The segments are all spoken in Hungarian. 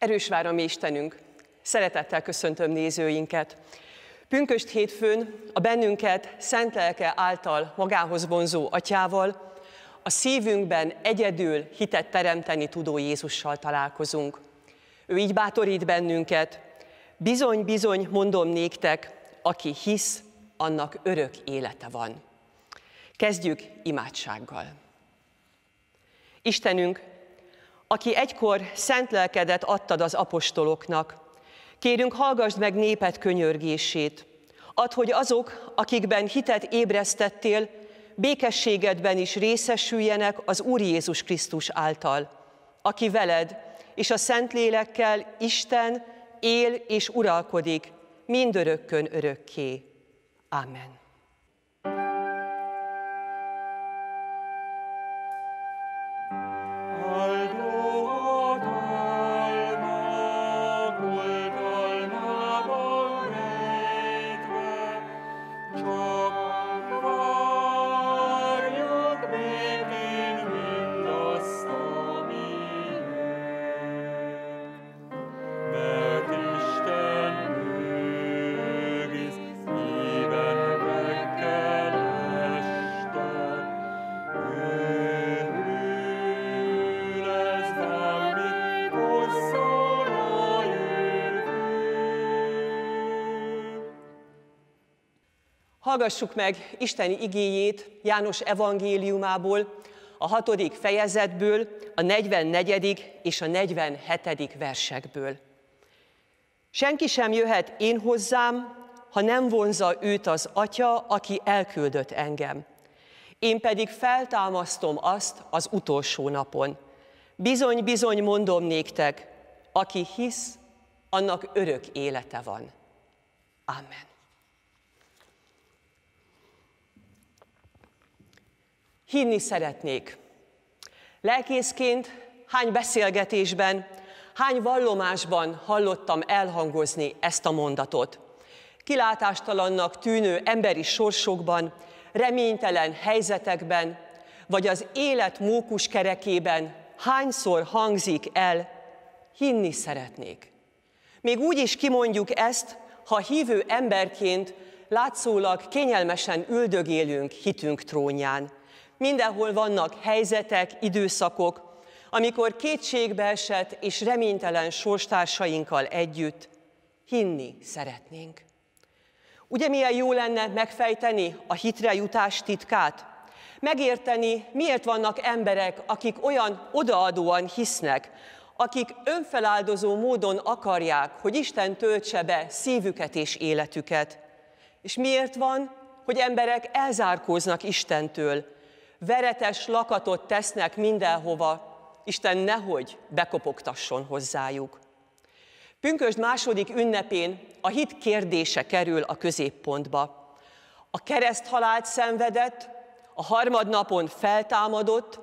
Erős a mi Istenünk! Szeretettel köszöntöm nézőinket! Pünköst hétfőn a bennünket szent lelke által magához vonzó atyával, a szívünkben egyedül hitet teremteni tudó Jézussal találkozunk. Ő így bátorít bennünket, bizony-bizony mondom néktek, aki hisz, annak örök élete van. Kezdjük imádsággal. Istenünk, aki egykor szent lelkedet adtad az apostoloknak. Kérünk, hallgassd meg népet könyörgését. Add, hogy azok, akikben hitet ébresztettél, békességedben is részesüljenek az Úr Jézus Krisztus által, aki veled és a Szentlélekkel Isten él és uralkodik mindörökkön örökké. Amen. Hallgassuk meg Isteni igéjét János evangéliumából, a hatodik fejezetből, a 44. és a 47. versekből. Senki sem jöhet én hozzám, ha nem vonza őt az atya, aki elküldött engem. Én pedig feltámasztom azt az utolsó napon. Bizony, bizony mondom néktek, aki hisz, annak örök élete van. Amen. Hinni szeretnék. Lelkészként hány beszélgetésben, hány vallomásban hallottam elhangozni ezt a mondatot. Kilátástalannak tűnő emberi sorsokban, reménytelen helyzetekben, vagy az élet mókus kerekében hányszor hangzik el, hinni szeretnék. Még úgy is kimondjuk ezt, ha hívő emberként látszólag kényelmesen üldögélünk hitünk trónján – mindenhol vannak helyzetek, időszakok, amikor kétségbe esett és reménytelen sorstársainkkal együtt hinni szeretnénk. Ugye milyen jó lenne megfejteni a hitre jutás titkát? Megérteni, miért vannak emberek, akik olyan odaadóan hisznek, akik önfeláldozó módon akarják, hogy Isten töltse be szívüket és életüket. És miért van, hogy emberek elzárkóznak Istentől, veretes lakatot tesznek mindenhova, Isten nehogy bekopogtasson hozzájuk. Pünkösd második ünnepén a hit kérdése kerül a középpontba. A kereszt halált szenvedett, a harmadnapon feltámadott,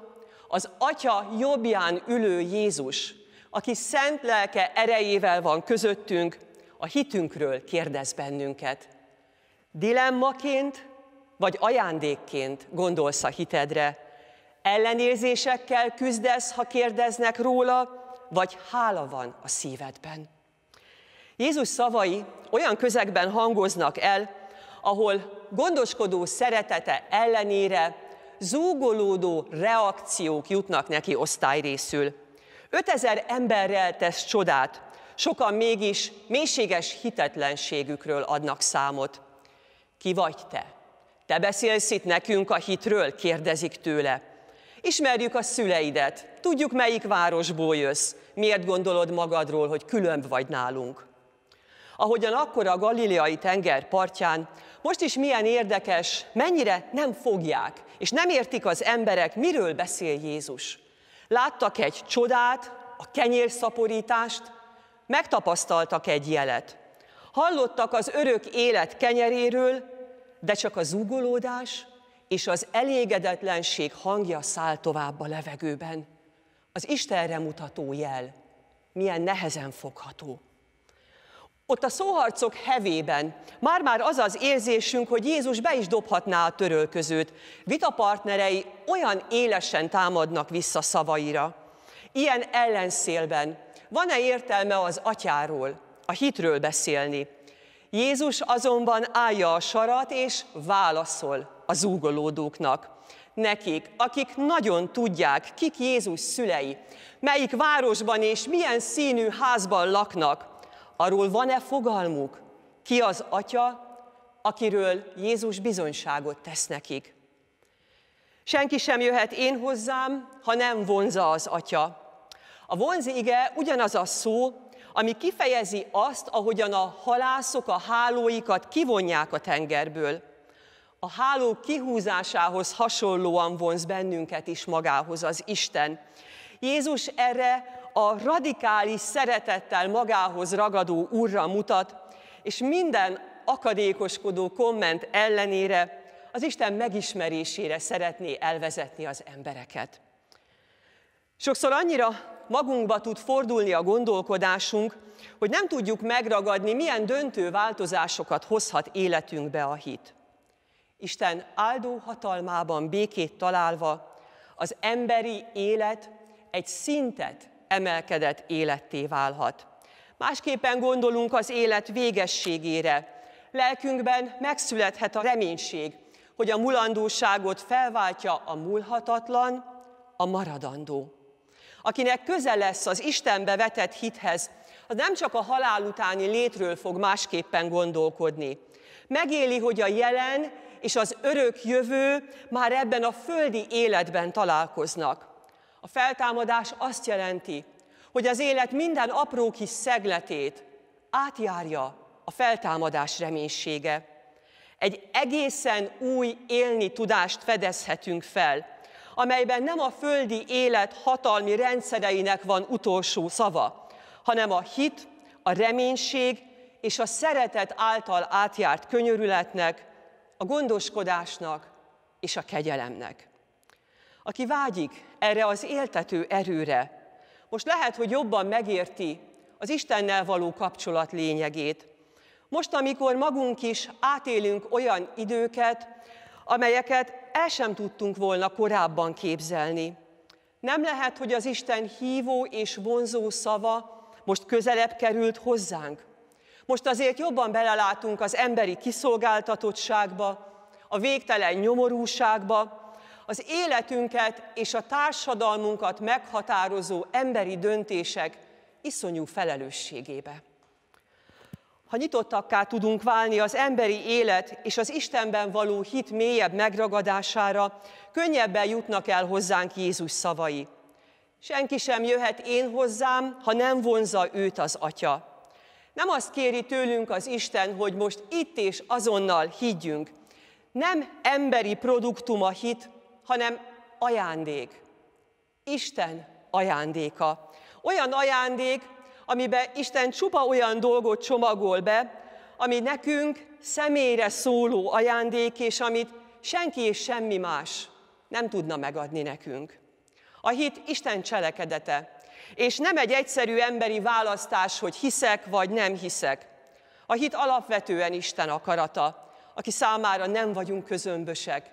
az Atya jobbján ülő Jézus, aki szent lelke erejével van közöttünk, a hitünkről kérdez bennünket. Dilemmaként vagy ajándékként gondolsz a hitedre, ellenérzésekkel küzdesz, ha kérdeznek róla, vagy hála van a szívedben. Jézus szavai olyan közegben hangoznak el, ahol gondoskodó szeretete ellenére zúgolódó reakciók jutnak neki osztályrészül. 5000 emberrel tesz csodát, sokan mégis mélységes hitetlenségükről adnak számot. Ki vagy te? Te beszélsz itt nekünk a hitről? kérdezik tőle. Ismerjük a szüleidet, tudjuk melyik városból jössz, miért gondolod magadról, hogy különb vagy nálunk. Ahogyan akkor a galileai tenger partján, most is milyen érdekes, mennyire nem fogják, és nem értik az emberek, miről beszél Jézus. Láttak egy csodát, a kenyérszaporítást, megtapasztaltak egy jelet. Hallottak az örök élet kenyeréről, de csak a zúgolódás és az elégedetlenség hangja száll tovább a levegőben. Az Istenre mutató jel, milyen nehezen fogható. Ott a szóharcok hevében már-már az az érzésünk, hogy Jézus be is dobhatná a törölközőt. partnerei olyan élesen támadnak vissza szavaira. Ilyen ellenszélben van-e értelme az atyáról, a hitről beszélni? Jézus azonban állja a sarat, és válaszol a zúgolódóknak. Nekik, akik nagyon tudják, kik Jézus szülei, melyik városban és milyen színű házban laknak, arról van-e fogalmuk, ki az atya, akiről Jézus bizonyságot tesz nekik. Senki sem jöhet én hozzám, ha nem vonza az atya. A vonz ugyanaz a szó, ami kifejezi azt, ahogyan a halászok a hálóikat kivonják a tengerből. A háló kihúzásához hasonlóan vonz bennünket is magához az Isten. Jézus erre a radikális szeretettel magához ragadó Urra mutat, és minden akadékoskodó komment ellenére az Isten megismerésére szeretné elvezetni az embereket. Sokszor annyira magunkba tud fordulni a gondolkodásunk, hogy nem tudjuk megragadni, milyen döntő változásokat hozhat életünkbe a hit. Isten áldó hatalmában békét találva, az emberi élet egy szintet emelkedett életté válhat. Másképpen gondolunk az élet végességére. Lelkünkben megszülethet a reménység, hogy a mulandóságot felváltja a múlhatatlan, a maradandó akinek köze lesz az Istenbe vetett hithez, az nem csak a halál utáni létről fog másképpen gondolkodni. Megéli, hogy a jelen és az örök jövő már ebben a földi életben találkoznak. A feltámadás azt jelenti, hogy az élet minden apró kis szegletét átjárja a feltámadás reménysége. Egy egészen új élni tudást fedezhetünk fel – amelyben nem a földi élet hatalmi rendszereinek van utolsó szava, hanem a hit, a reménység és a szeretet által átjárt könyörületnek, a gondoskodásnak és a kegyelemnek. Aki vágyik erre az éltető erőre, most lehet, hogy jobban megérti az Istennel való kapcsolat lényegét. Most, amikor magunk is átélünk olyan időket, amelyeket el sem tudtunk volna korábban képzelni. Nem lehet, hogy az Isten hívó és vonzó szava most közelebb került hozzánk. Most azért jobban belelátunk az emberi kiszolgáltatottságba, a végtelen nyomorúságba, az életünket és a társadalmunkat meghatározó emberi döntések iszonyú felelősségébe ha nyitottakká tudunk válni az emberi élet és az Istenben való hit mélyebb megragadására, könnyebben jutnak el hozzánk Jézus szavai. Senki sem jöhet én hozzám, ha nem vonza őt az Atya. Nem azt kéri tőlünk az Isten, hogy most itt és azonnal higgyünk. Nem emberi produktum a hit, hanem ajándék. Isten ajándéka. Olyan ajándék, amiben Isten csupa olyan dolgot csomagol be, ami nekünk személyre szóló ajándék, és amit senki és semmi más nem tudna megadni nekünk. A hit Isten cselekedete, és nem egy egyszerű emberi választás, hogy hiszek vagy nem hiszek. A hit alapvetően Isten akarata, aki számára nem vagyunk közömbösek,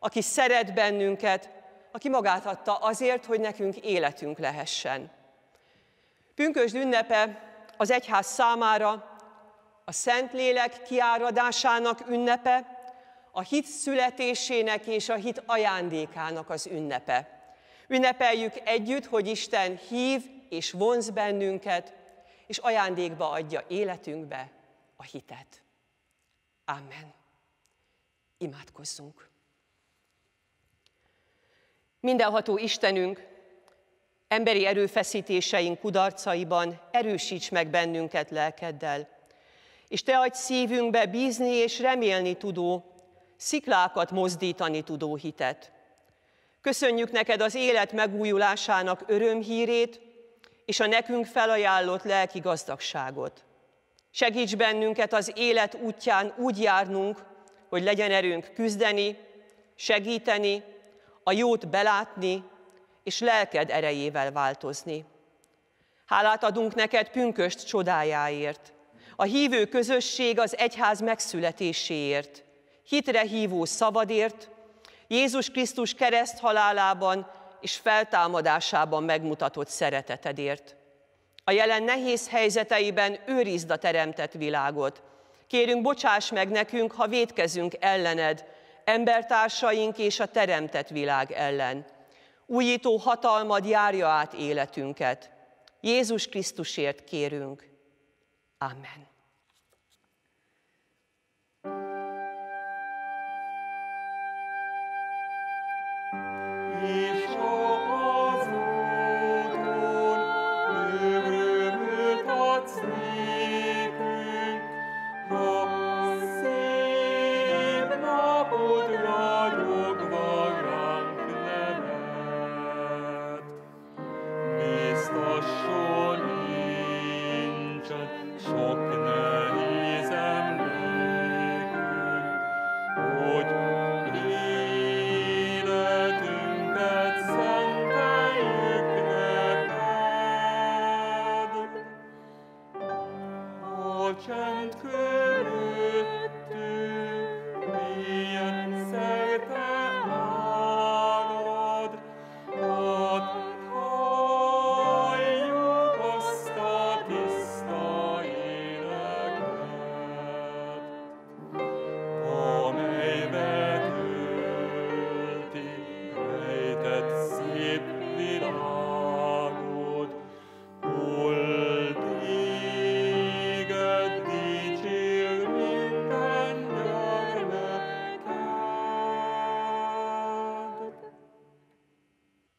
aki szeret bennünket, aki magát adta azért, hogy nekünk életünk lehessen. Pünkösd ünnepe az egyház számára a Szentlélek kiáradásának ünnepe, a hit születésének és a hit ajándékának az ünnepe. Ünnepeljük együtt, hogy Isten hív és vonz bennünket, és ajándékba adja életünkbe a hitet. Amen. Imádkozzunk. Mindenható Istenünk, Emberi erőfeszítéseink kudarcaiban erősíts meg bennünket lelkeddel, és Te adj szívünkbe bízni és remélni tudó, sziklákat mozdítani tudó hitet. Köszönjük neked az élet megújulásának örömhírét, és a nekünk felajánlott lelki gazdagságot. Segíts bennünket az élet útján úgy járnunk, hogy legyen erőnk küzdeni, segíteni, a jót belátni, és lelked erejével változni. Hálát adunk neked pünköst csodájáért, a hívő közösség az egyház megszületéséért, hitre hívó szavadért, Jézus Krisztus kereszt halálában és feltámadásában megmutatott szeretetedért. A jelen nehéz helyzeteiben őrizd a teremtett világot. Kérünk, bocsáss meg nekünk, ha védkezünk ellened, embertársaink és a teremtett világ ellen újító hatalmad járja át életünket. Jézus Krisztusért kérünk. Amen.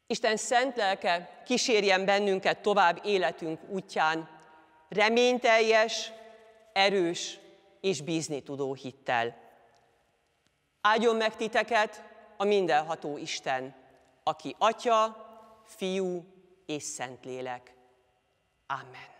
Isten szent lelke kísérjen bennünket tovább életünk útján, reményteljes, erős és bízni tudó hittel. Áldjon meg titeket a mindenható Isten, aki Atya, Fiú és Szentlélek. Amen.